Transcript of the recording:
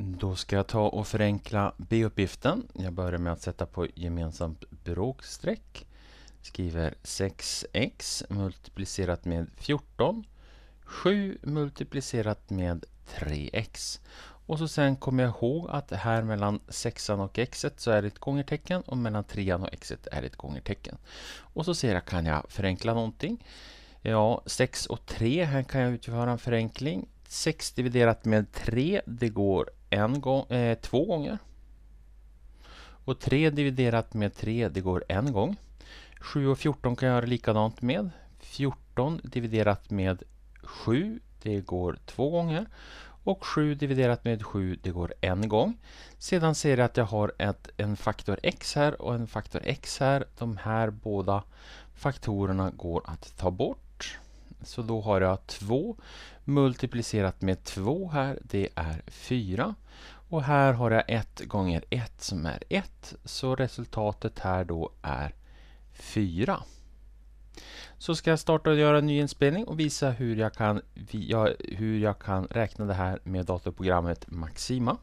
Då ska jag ta och förenkla B-uppgiften. Jag börjar med att sätta på gemensamt bråkstreck. Skriver 6x multiplicerat med 14. 7 multiplicerat med 3x. Och så sen kommer jag ihåg att här mellan sexan och xet så är det ett gångertecken och mellan trean och xet är det ett gångertecken. Och så ser jag, kan jag förenkla någonting? Ja, 6 och 3, här kan jag utföra en förenkling. 6 dividerat med 3, det går en gång, eh, två gånger. Och 3 dividerat med 3 det går en gång. 7 och 14 kan jag göra likadant med. 14 dividerat med 7 det går två gånger. Och 7 dividerat med 7 det går en gång. Sedan ser jag att jag har ett, en faktor x här och en faktor x här. De här båda faktorerna går att ta bort. Så då har jag 2 multiplicerat med 2 här, det är 4. Och här har jag 1 gånger 1 som är 1, så resultatet här då är 4. Så ska jag starta och göra en ny inspelning och visa hur jag kan, hur jag kan räkna det här med datorprogrammet Maxima.